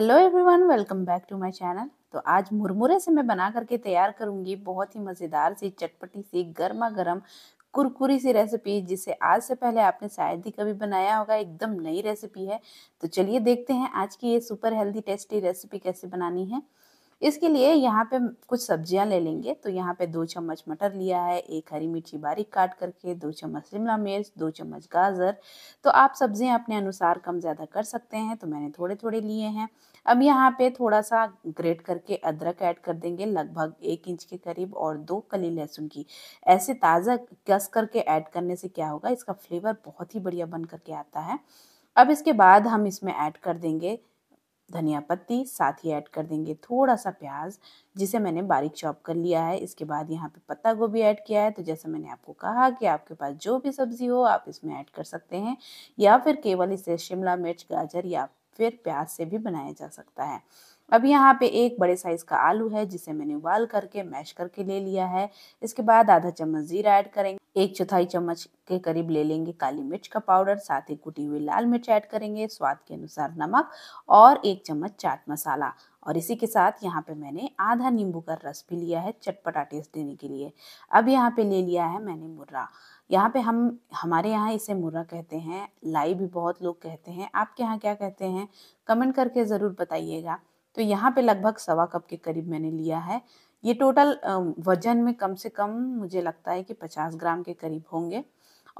hello everyone welcome back to my channel तो आज मुरमुरे से मैं बना करके तैयार करूंगी बहुत ही मज़ेदार सी चटपटी सी गर्मा गर्म कुरकुरी सी रेसिपी जिसे आज से पहले आपने शायद ही कभी बनाया होगा एकदम नई रेसिपी है तो चलिए देखते हैं आज की ये सुपर हेल्दी टेस्टी रेसिपी कैसे बनानी है इसके लिए यहाँ पे कुछ सब्जियाँ ले लेंगे तो यहाँ पे दो चम्मच मटर लिया है एक हरी मिर्ची बारीक काट करके दो चम्मच शिमला मिर्च दो चम्मच गाजर तो आप सब्जियाँ अपने अनुसार कम ज़्यादा कर सकते हैं तो मैंने थोड़े थोड़े लिए हैं अब यहाँ पे थोड़ा सा ग्रेट करके अदरक ऐड कर देंगे लगभग एक इंच के करीब और दो कली लहसुन की ऐसे ताज़ा कस करके ऐड करने से क्या होगा इसका फ्लेवर बहुत ही बढ़िया बन करके आता है अब इसके बाद हम इसमें ऐड कर देंगे धनिया पत्ती साथ ही ऐड कर देंगे थोड़ा सा प्याज जिसे मैंने बारीक चॉप कर लिया है इसके बाद यहाँ पे पत्ता गोभी ऐड किया है तो जैसे मैंने आपको कहा कि आपके पास जो भी सब्ज़ी हो आप इसमें ऐड कर सकते हैं या फिर केवल इसे शिमला मिर्च गाजर या फिर प्याज से भी बनाया जा सकता है अब यहाँ पे एक बड़े साइज़ का आलू है जिसे मैंने उबाल करके मैश करके ले लिया है इसके बाद आधा चम्मच जीरा ऐड करेंगे एक चौथाई चम्मच के करीब ले लेंगे काली मिर्च का पाउडर साथ ही कुटी हुई लाल मिर्च ऐड करेंगे स्वाद के अनुसार नमक और एक चम्मच चाट मसाला और इसी के साथ यहाँ पे मैंने आधा नींबू का रस भी लिया है चटपटा टेस्ट देने के लिए अब यहाँ पे ले लिया है मैंने मुर्रा यहाँ पे हम हमारे यहाँ इसे मुर्रा कहते हैं लाई भी बहुत लोग कहते हैं आपके यहाँ क्या कहते हैं कमेंट करके ज़रूर बताइएगा तो यहाँ पे लगभग सवा कप के करीब मैंने लिया है ये टोटल वजन में कम से कम मुझे लगता है कि पचास ग्राम के करीब होंगे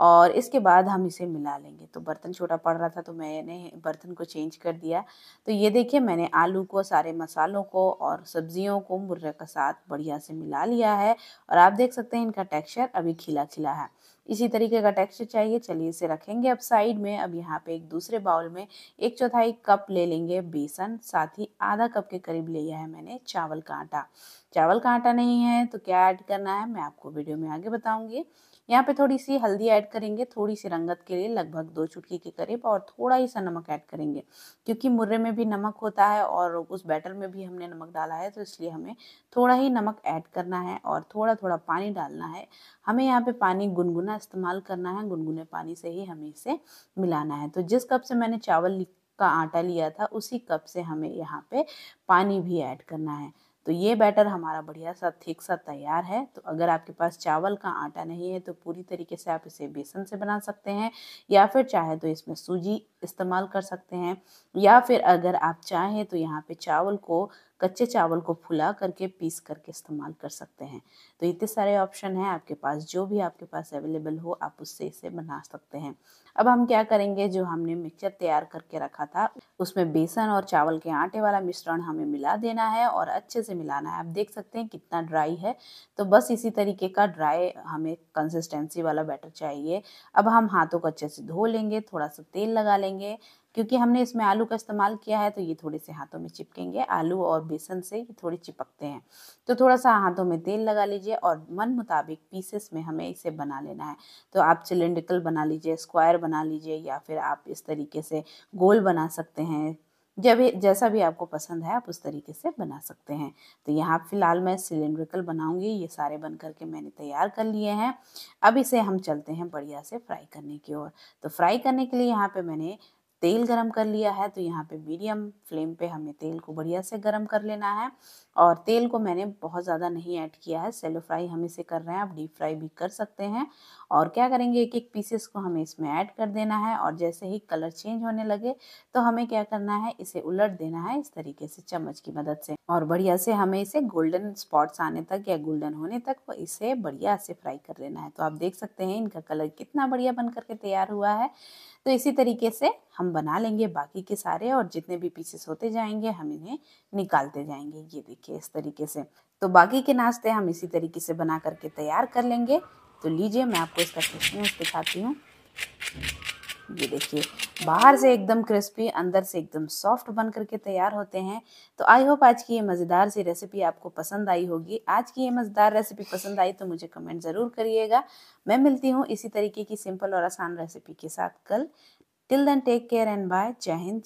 और इसके बाद हम इसे मिला लेंगे तो बर्तन छोटा पड़ रहा था तो मैंने बर्तन को चेंज कर दिया तो ये देखिए मैंने आलू को सारे मसालों को और सब्जियों को मुर्रे के साथ बढ़िया से मिला लिया है और आप देख सकते हैं इनका टेक्सचर अभी खिला खिला है इसी तरीके का टेक्सचर चाहिए चलिए इसे रखेंगे अब साइड में अब यहाँ पे एक दूसरे बाउल में एक चौथाई कप ले लेंगे बेसन साथ ही आधा कप के करीब लिया है मैंने चावल का आटा चावल का आटा नहीं है तो क्या ऐड करना है मैं आपको वीडियो में आगे बताऊंगी यहाँ पे थोड़ी सी हल्दी ऐड करेंगे थोड़ी सी रंगत के लिए लगभग दो चुटकी के करीब और थोड़ा ही सा नमक ऐड करेंगे क्योंकि मुर्रे में भी नमक होता है और उस बैटर में भी हमने नमक डाला है तो इसलिए हमें थोड़ा ही नमक ऐड करना है और थोड़ा थोड़ा पानी डालना है हमें यहाँ पे पानी गुनगुना जितना इस्तेमाल करना है गुनगुने पानी से ही हमें इसे मिलाना है तो जिस कप से मैंने चावल का आटा लिया था उसी कप से हमें यहाँ पे पानी भी ऐड करना है तो ये बैटर हमारा बढ़िया सा थिक सा तैयार है तो अगर आपके पास चावल का आटा नहीं है तो पूरी तरीके से आप इसे बेसन से बना सकते हैं या फिर चाहे तो इसमें सूजी इस्तेमाल कर सकते हैं या फिर अगर आप चाहें तो यहाँ पे चावल को कच्चे चावल को फुला करके पीस करके इस्तेमाल कर सकते हैं तो इतने सारे ऑप्शन हैं आपके पास जो भी आपके पास अवेलेबल हो आप उससे इसे बना सकते हैं अब हम क्या करेंगे जो हमने मिक्सचर तैयार करके रखा था उसमें बेसन और चावल के आटे वाला मिश्रण हमें मिला देना है और अच्छे से मिलाना है आप देख सकते हैं कितना ड्राई है तो बस इसी तरीके का ड्राई हमें कंसिस्टेंसी वाला बैटर चाहिए अब हम हाथों को अच्छे से धो लेंगे थोड़ा सा तेल लगा लेंगे क्योंकि हमने इसमें आलू का इस्तेमाल किया है तो ये थोड़े से हाथों में चिपकेंगे आलू और बेसन से ये थोड़े चिपकते हैं तो थोड़ा सा हाथों में तेल लगा लीजिए और मन मुताबिक पीसेस में हमें इसे बना लेना है तो आप सिलेंड्रिकल बना लीजिए स्क्वायर बना लीजिए या फिर आप इस तरीके से गोल बना सकते हैं जब जैसा भी आपको पसंद है आप उस तरीके से बना सकते हैं तो यहाँ फ़िलहाल मैं सिलेंड्रिकल बनाऊंगी ये सारे बन करके मैंने तैयार कर लिए हैं अब इसे हम चलते हैं बढ़िया से फ्राई करने की ओर तो फ्राई करने के लिए यहाँ पे मैंने तेल गरम कर लिया है तो यहाँ पे मीडियम फ्लेम पे हमें तेल को बढ़िया से गरम कर लेना है और तेल को मैंने बहुत ज़्यादा नहीं ऐड किया है सेलो फ्राई हम इसे कर रहे हैं आप डीप फ्राई भी कर सकते हैं और क्या करेंगे एक एक पीसेस को हमें इसमें ऐड कर देना है और जैसे ही कलर चेंज होने लगे तो हमें क्या करना है इसे उलट देना है इस तरीके से चम्मच की मदद से और बढ़िया से हमें इसे गोल्डन स्पॉट्स आने तक या गोल्डन होने तक वो इसे बढ़िया से फ्राई कर लेना है तो आप देख सकते हैं इनका कलर कितना बढ़िया बन करके तैयार हुआ है तो इसी तरीके से हम बना लेंगे बाकी के सारे और जितने भी पीसेस होते जाएंगे हम इन्हें निकालते जाएंगे ये देखिए इस तरीके से तो बाकी के नाश्ते हम इसी तरीके से बना करके तैयार कर लेंगे तो लीजिए मैं आपको इसका क्रिस्पनेस दिखाती हूँ ये देखिए बाहर से एकदम क्रिस्पी अंदर से एकदम सॉफ्ट बन करके तैयार होते हैं तो आई होप आज की ये मज़ेदार सी रेसिपी आपको पसंद आई होगी आज की ये मज़ेदार रेसिपी पसंद आई तो मुझे कमेंट ज़रूर करिएगा मैं मिलती हूँ इसी तरीके की सिंपल और आसान रेसिपी के साथ कल till then take care and bye जय हिंद